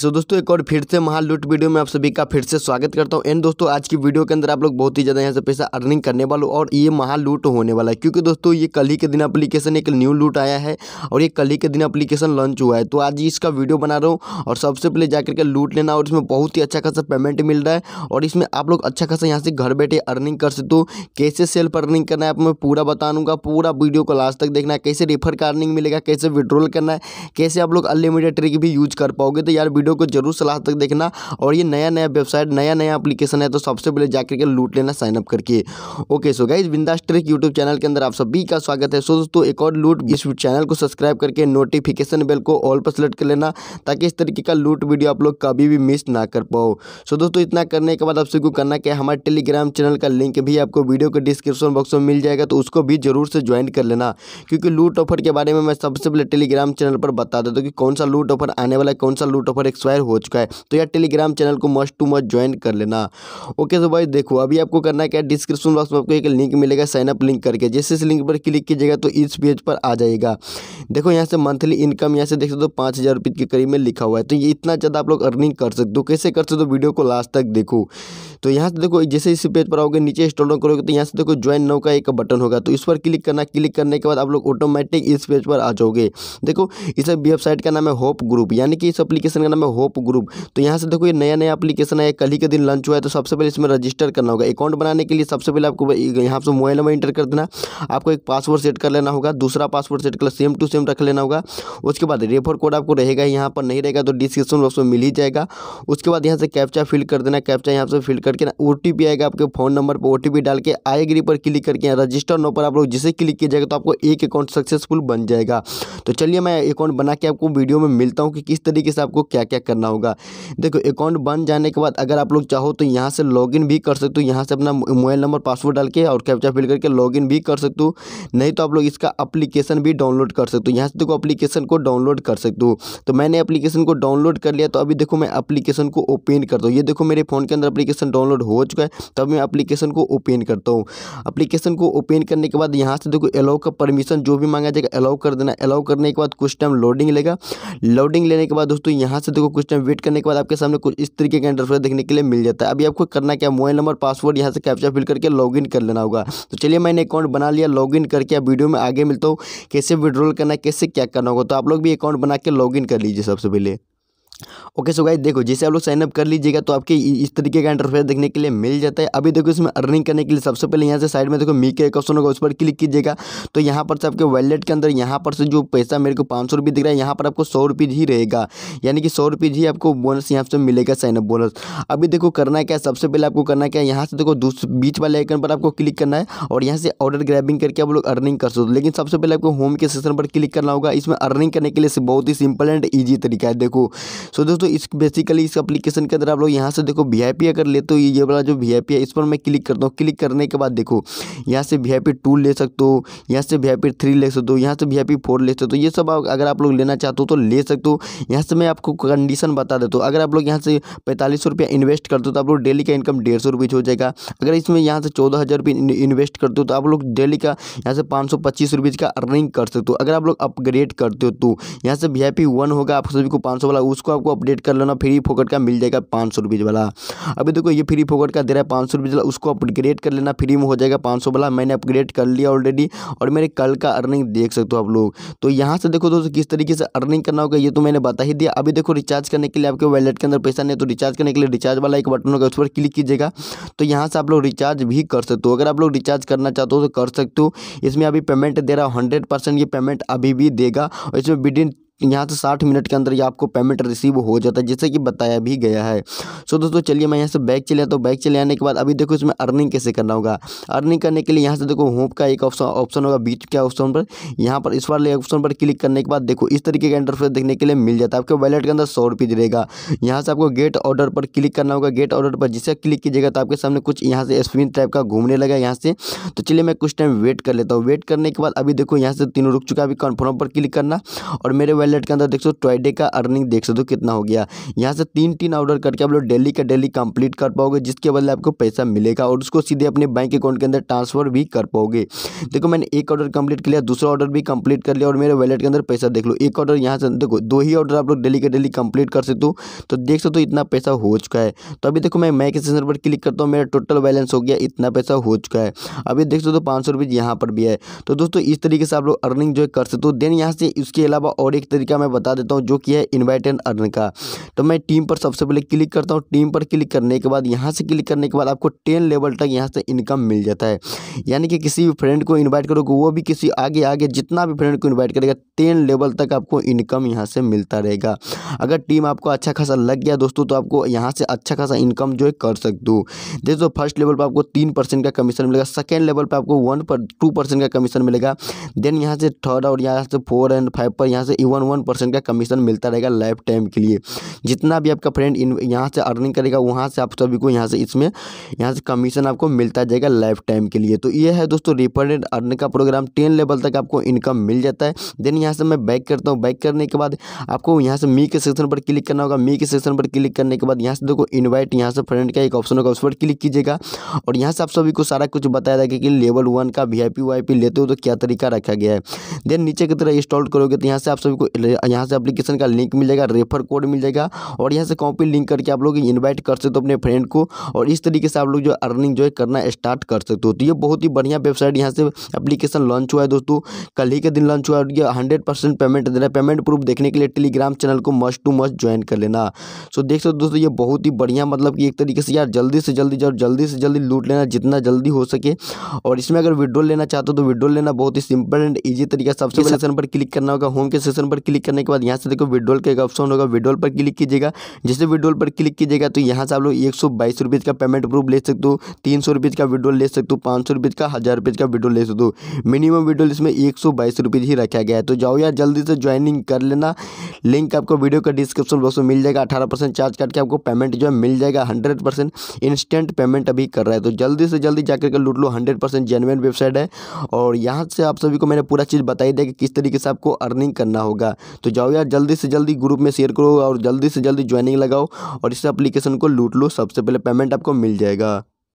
सो so, दोस्तों एक और फिर से महा लूट वीडियो में आप सभी का फिर से स्वागत करता हूँ एंड दोस्तों आज की वीडियो के अंदर आप लोग बहुत ही ज़्यादा यहाँ से पैसा अर्निंग करने वाले और ये महा लूट होने वाला है क्योंकि दोस्तों ये कल ही के दिन अप्लीकेशन एक न्यू लूट आया है और ये कल ही के दिन अप्लीकेशन लॉन्च हुआ है तो आज इसका वीडियो बना रहा हूँ और सबसे पहले जाकर के लूट लेना और इसमें बहुत ही अच्छा खासा पेमेंट मिल रहा है और इसमें आप लोग अच्छा खासा यहाँ से घर बैठे अर्निंग कर सकते हो कैसे सेल्फ अर्निंग करना है आप मैं पूरा बता दूँगा पूरा वीडियो को लास्ट तक देखना है कैसे रेफर का अर्निंग मिलेगा कैसे विड्रॉल करना है कैसे आप लोग अनलिमिटेड ट्रिक भी यूज कर पाओगे तो यार वीडियो वीडियो को जरूर सलाह तक देखना और ये नया नया वेबसाइट नया नया एप्लीकेशन है तो सबसे पहले जाकर के लूट लेना साइनअप करके ओके सो गाइज बिंदास ट्रिक यूट्यूब चैनल के अंदर आप सभी का स्वागत है सो दोस्तों एक और लूट इस चैनल को सब्सक्राइब करके नोटिफिकेशन बेल को ऑल पर सेलेक्ट कर लेना ताकि इस तरीके का लूट वीडियो आप लोग कभी भी मिस ना कर पाओ सो दोस्तों इतना करने के बाद आप सबको करना क्या हमारे टेलीग्राम चैनल का लिंक भी आपको वीडियो के डिस्क्रिप्शन बॉक्स में मिल जाएगा तो उसको भी जरूर से ज्वाइन कर लेना क्योंकि लूट ऑफर के बारे में मैं सबसे पहले टेलीग्राम चैनल पर बता देता हूँ कि कौन सा लूट ऑफर आने वाला है कौन सा लूट ऑफर एक एक्सपायर हो चुका है तो यार टेलीग्राम चैनल को मस्ट टू मस्ट ज्वाइन कर लेना ओके तो भाई देखो अभी आपको करना है क्या डिस्क्रिप्शन बॉक्स में आपको एक लिंक मिलेगा साइनअप लिंक करके जैसे इस लिंक पर क्लिक कीजिएगा तो इस पेज पर आ जाएगा देखो यहाँ से मंथली इनकम यहाँ से देख सकते हो पाँच हज़ार रुपये के करीब में लिखा हुआ है तो ये इतना ज़्यादा आप लोग अर्निंग कर सकते हो कैसे कर सकते हो वीडियो को लास्ट तक देखो तो यहाँ से देखो जैसे इस पेज पर आओगे नीचे इंस्टॉल डाउन करोगे तो यहाँ से देखो ज्वाइन नाउ का एक बटन होगा तो इस पर क्लिक करना क्लिक करने के बाद आप लोग ऑटोमेटिक इस पेज पर आ जाओगे देखो इस वेबसाइट का नाम है होप ग्रुप यानी कि इस अपलीकेशन का नाम है होप ग्रुप तो यहाँ से देखो ये नया नया अपलीकेशन है कल ही के दिन लॉन्च हुआ है तो सबसे पहले इसमें रजिस्टर करना होगा अकाउंट बनाने के लिए सबसे पहले आपको यहाँ से मोबाइल नंबर इंटर कर देना आपको एक पासवर्ड सेट कर लेना होगा दूसरा पासवर्ड सेट कर सेम टू सेम रख लेना होगा उसके बाद रेफर कोड आपको रहेगा यहाँ पर नहीं रहेगा तो डिस्क्रिप्शन बॉक्स में मिल ही जाएगा उसके बाद यहाँ से कैप्चा फिल कर देना कैप्चा यहाँ से फिल कर करके ना ओ आएगा आपके फोन नंबर पर ओ डाल के आई एग्री पर क्लिक करके रजिस्टर नो पर आप लोग जिसे क्लिक किया जाएगा तो आपको एक अकाउंट सक्सेसफुल बन जाएगा तो चलिए मैं अकाउंट बना के आपको वीडियो में मिलता हूँ कि किस तरीके से आपको क्या क्या करना होगा देखो अकाउंट बन जाने के बाद अगर आप लोग चाहो तो यहाँ से लॉग भी कर सकते हो यहाँ से अपना मोबाइल नंबर पासवर्ड डाल के और कैप्चा फिल करके लॉग भी कर सकते हो नहीं तो आप लोग इसका अप्लीकेशन भी डाउनलोड कर सकते हो यहाँ से देखो अप्लीकेशन को डाउनलोड कर सकते हो तो मैंने अप्लीकेशन को डाउनलोड कर लिया तो अभी देखो मैं अप्लीकेशन को ओपन करता हूँ ये देखो मेरे फ़ोन के अंदर अप्लीकेशन डाउनलोड हो चुका है तब मैं अप्लीकेशन को ओपन करता हूँ अप्लीकेशन को ओपन करने के बाद यहाँ से देखो अलाउ का परमिशन जो भी मांगा जाएगा अलाउ कर देना अलाउ करने के बाद कुछ टाइम लोडिंग लेगा लोडिंग लेने के बाद दोस्तों यहाँ से देखो कुछ टाइम वेट करने के बाद आपके सामने कुछ इस तरीके का इंटरफेस देखने के लिए मिल जाता है अभी आपको करना क्या मोबाइल नंबर पासवर्ड यहाँ से कैप्चा फिल करके लॉगिन कर लेना होगा तो चलिए मैंने अकाउंट बना लिया लॉगिन करके अब वीडियो में आगे मिलता हूँ कैसे विड्रॉल करना है कैसे क्या करना होगा तो आप लोग भी अकाउंट बना के लॉगिन कर लीजिए सबसे पहले ओके सो गाइस देखो जैसे आप लोग साइनअप कर लीजिएगा तो आपके इस तरीके का इंटरफेस देखने के लिए मिल जाता है अभी देखो इसमें अर्निंग करने के लिए सबसे पहले यहाँ से साइड में देखो मी के एक ऑप्शन होगा उस पर क्लिक कीजिएगा तो यहाँ पर से आपके वैलेट के अंदर यहाँ पर से जो पैसा मेरे को पाँच सौ रुपये दिख रहा है यहाँ पर आपको सौ रुपये ही रहेगा यानी कि सौ रुपये ही आपको बोनस यहाँ से मिलेगा साइनअप बोनस अभी देखो करना क्या है सबसे पहले आपको करना क्या है यहाँ से देखो बीच वाले आइकन पर आपको क्लिक करना है और यहाँ से ऑर्डर ग्रैबिंग करके आप लोग अर्निंग कर सकते हो लेकिन सबसे पहले आपको होम के सेक्शन पर क्लिक करना होगा इसमें अर्निंग करने के लिए बहुत ही सिंपल एंड ईजी तरीका है देखो सो दोस्तों दोस्तों इस बेसिकली इस एप्लीकेशन के अंदर आप लोग यहाँ से देखो वी अगर लेते हो ये वाला जो वी है इस पर मैं क्लिक करता हूँ क्लिक करने के बाद देखो यहाँ से वी आई टू ले सकते हो यहाँ से वी आई थ्री ले सकते हो यहाँ से वी आई फोर ले सकते हो ये सब अगर आप लोग लेना चाहते हो तो ले सकते हो यहाँ से मैं आपको कंडीशन बता देता हूँ अगर आप लोग यहाँ से पैंतालीस रुपया इन्वेस्ट करते हो तो आप लोग डेली का इनकम डेढ़ सौ रुपीज़ हो जाएगा अगर इसमें यहाँ से चौदह हज़ार रुपये इन्वेस्ट करते हो तो आप लोग डेली का यहाँ से पाँच सौ पच्चीस रुपीज़ का अर्निंग कर सकते हो अगर आप लोग अपग्रेड करते हो तो यहाँ से वी आई वन होगा आप सभी को पाँच सौ वाला उसको आपको अपडेट अपडेट कर लेना फ्री फोकट का मिल जाएगा पाँच सौ रुपीज़ वाला अभी देखो ये फ्री फोकट का दे रहा है पाँच सौ रुपीज़ वाला उसको अपग्रेड कर लेना फ्री में हो जाएगा पाँच सौ वाला मैंने अपग्रेड कर लिया ऑलरेडी और मेरे कल का अर्निंग देख सकते हो आप लोग तो यहाँ से देखो दोस्तों किस तरीके से अर्निंग करना होगा ये तो मैंने बता ही दिया अभी देखो रिचार्ज करने के लिए आपके वैलेट के अंदर पैसा नहीं तो रिचार्ज करने के लिए रिचार्ज वाला एक बटन होगा उस पर क्लिक कीजिएगा तो यहाँ से आप लोग रिचार्ज भी कर सकते हो अगर आप लोग रिचार्ज करना चाहते हो तो कर सकते हो इसमें अभी पेमेंट दे रहा हूँ हंड्रेड परसेंट ये पेमेंट अभी भी देगा और इसमें विद इन यहाँ से साठ मिनट के अंदर ही आपको पेमेंट रिसीव हो जाता है जैसे कि बताया भी गया है सो दोस्तों चलिए मैं यहाँ से बैग चले आता हूँ बैग चले आने के बाद अभी देखो इसमें अर्निंग कैसे करना होगा अर्निंग करने के लिए यहाँ से देखो होप का एक ऑप्शन ऑप्शन होगा बीच के ऑप्शन पर यहाँ पर इस बार ऑप्शन पर क्लिक करने के बाद देखो इस तरीके का इंटरफेस देखने के लिए मिल जाता है आपके वैलेट के अंदर सौ रुपये रहेगा यहाँ से आपको गेट ऑर्डर पर क्लिक करना होगा गेट ऑर्डर पर जिसे क्लिक कीजिएगा तो आपके सामने कुछ यहाँ से स्क्रीन टाइप का घूमने लगा यहाँ से तो चलिए मैं कुछ टाइम वेट कर लेता हूँ वेट करने के बाद अभी देखो यहाँ से तीनों रुक चुका है अभी कन्फर्म पर क्लिक करना और मेरे वैलेट वैलेट के अंदर देख सो हो ट्वेडे का अर्निंग देख सकते हो कितना हो गया यहाँ से तीन तीन ऑर्डर करके आप लोग डेली का डेली कंप्लीट कर पाओगे जिसके बदले आपको पैसा मिलेगा और उसको सीधे अपने बैंक अकाउंट के अंदर ट्रांसफर भी कर पाओगे देखो मैंने एक ऑर्डर कंप्लीट कर लिया दूसरा ऑर्डर भी कंप्लीट कर लिया और मेरे वैलेट के अंदर पैसा देख लो एक ऑर्डर यहाँ से देखो दो ही ऑर्डर आप लोग डेली का डेली कंप्लीट कर सकते हो तो देख सकते हो इतना पैसा हो चुका है तो अभी देखो मैं मैं के पर क्लिक करता हूँ मेरा टोटल बैलेंस हो गया इतना पैसा हो चुका है अभी देख सकते हो पाँच सौ रुपये यहाँ पर भी है तो दोस्तों इस तरीके से आप लोग अर्निंग जो है कर सकते हो देन यहाँ से इसके अलावा और एक तरीका मैं बता देता हूँ जो कि है इन्वाइट एंड अर्न का तो मैं टीम पर सबसे पहले क्लिक करता हूँ टीम पर क्लिक करने के बाद यहाँ से क्लिक करने के बाद आपको टेन लेवल तक यहाँ से इनकम मिल जाता है यानी कि किसी भी फ्रेंड को इन्वाइट करोगे वो भी किसी आगे आगे जितना भी फ्रेंड को इन्वाइट करेगा टेन लेवल तक आपको इनकम यहाँ से मिलता रहेगा अगर टीम आपको अच्छा खासा लग गया दोस्तों तो आपको यहाँ से अच्छा खासा इनकम जो है कर सकते हो दोस्तों फर्स्ट लेवल पर आपको तीन परसेंट का कमीशन मिलेगा सेकेंड लेवल पर आपको वन पर टू परसेंट का कमीशन मिलेगा देन यहाँ से थर्ड और यहाँ से फोर एंड फाइव पर यहाँ से इवन वन वन परसेंट का कमीशन मिलता रहेगा लाइफ टाइम के लिए जितना भी आपका फ्रेंड इन यहाँ से अर्निंग करेगा वहाँ से आप सभी को यहाँ से इसमें यहाँ से कमीशन आपको मिलता जाएगा लाइफ टाइम के लिए तो ये है दोस्तों रिफंडेड अर्न का प्रोग्राम टेन लेवल तक आपको इनकम मिल जाता है देन यहाँ से मैं बैक करता हूँ बैक करने के बाद आपको यहाँ से मी के सेक्शन पर क्लिक करना होगा मी के सेक्शन पर क्लिक करने के बाद यहाँ से देखो इन्वाइट यहाँ से फ्रेंड का एक ऑप्शन होगा उस पर क्लिक कीजिएगा और यहाँ से आप सभी को सारा कुछ बताया जाएगा कि लेवल वन का वी आई लेते हो तो क्या तरीका रखा गया है देन नीचे की तरह इंस्टॉल करोगे तो यहाँ से आप सभी को यहाँ से अप्लीकेशन का लिंक मिल जाएगा रेफर कोड मिल जाएगा और यहाँ से कॉपी लिंक करके आप लोग इन्वाइट कर सकते हो अपने फ्रेंड को और इस तरीके से आप लोग जो अर्निंग जो है करना स्टार्ट कर सकते हो तो ये बहुत ही बढ़िया वेबसाइट यहाँ से अप्लीकेशन लॉन्च हुआ है दोस्तों कल ही के दिन लॉन्च हुआ है ये हंड्रेड परसेंट पेमेंट दे रहा है पेमेंट प्रूफ देखने के लिए टेलीग्राम चैनल को मस्ट टू मस्ट ज्वाइन कर लेना सो देख सकते दोस्तों ये बहुत ही बढ़िया मतलब कि एक तरीके से यार जल्दी से जल्दी और जल्दी से जल्दी लूट लेना जितना जल्दी हो सके और इसमें अगर विड्रॉल लेना चाहते हो तो विड्रॉल लेना बहुत ही सिंपल एंड ईजी तरीका सबसे पहले सेशन पर क्लिक करना होगा होम के सेशन पर पर क्लिक करने के बाद यहाँ से देखो विड्रोल का एक ऑप्शन होगा विड्रोल पर क्लिक कीजिएगा जैसे विड्रोल पर क्लिक कीजिएगा तो यहाँ से आप लोग एक सौ का पेमेंट प्रूफ ले सकते हो तीन सौ का विड्रोल ले सकते हो पाँच सौ का हज़ार का विड्रोल ले सकते हो मिनिमम विड्रोल इसमें एक सौ बाईस ही रखा गया है तो जाओ यार जल्दी से ज्वाइनिंग कर लेना लिंक आपको वीडियो का डिस्क्रिप्शन बॉक्स में मिल जाएगा अठारह परसेंट चार्ज काट के आपको पेमेंट जो है मिल जाएगा हंड्रेड परसेंट इंस्टेंट पेमेंट अभी कर रहा है तो जल्दी से जल्दी जाकर के लूट लो हंड्रेड परसेंट जेनुअन वेबसाइट है और यहाँ से आप सभी को मैंने पूरा चीज़ बताई दिया कि किस तरीके से आपको अर्निंग करना होगा जाएगा तो जाओ यार जल्दी से जल्दी ग्रुप में शेयर करो और जल्दी से जल्दी ज्वाइनिंग लगाओ और इस एप्लीकेशन को लूट लो सबसे पहले पेमेंट आपको मिल जाएगा